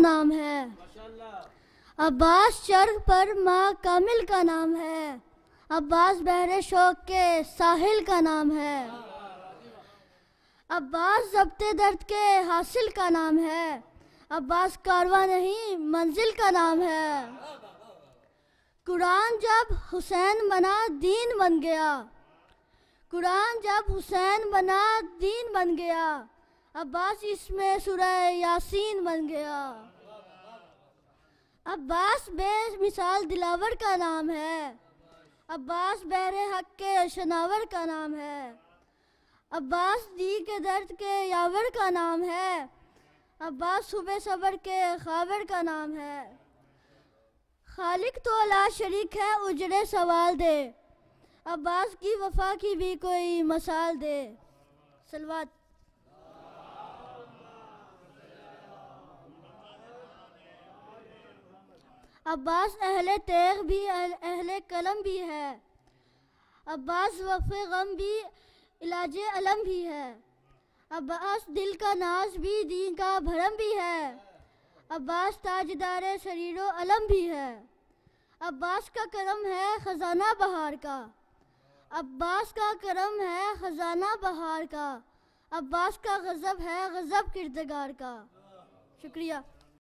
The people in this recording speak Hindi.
नाम है अब्बास चर्ग पर माँ कामिल का नाम है अब्बास बहरे शौक के साहिल का नाम है अब्बास जबते दर्द के हासिल का नाम है अब्बास कारवा नहीं मंजिल का नाम है कुरान जब हुसैन बना दीन बन गया कुरान जब हुसैन बना दीन बन गया अब्बास इसमें सुरह यासीन बन गया अब्बास बेमिसाल दिलावर का नाम है अब्बास बहर हक के शनावर का नाम है अब्बास दी के दर्द के यावर का नाम है अब्बास सुबह सबर के खावर का नाम है खालिक तो अला शरीक है उजड़े सवाल दे अब्बास की वफा की भी कोई मसाल दे सलवा अब्बास अहले तैर भी अहले कलम भी है अब्बास वफ़े गम भी इलाज अलम भी है अब्बास दिल का नाज भी दीन का भरम भी है अब्बास ताजदार शरीर अलम भी है अब्बास का करम है ख़जाना बहार का अब्बास का करम है ख़जाना बहार का अब्बास का गज़ब है गज़ब किरदगार का शुक्रिया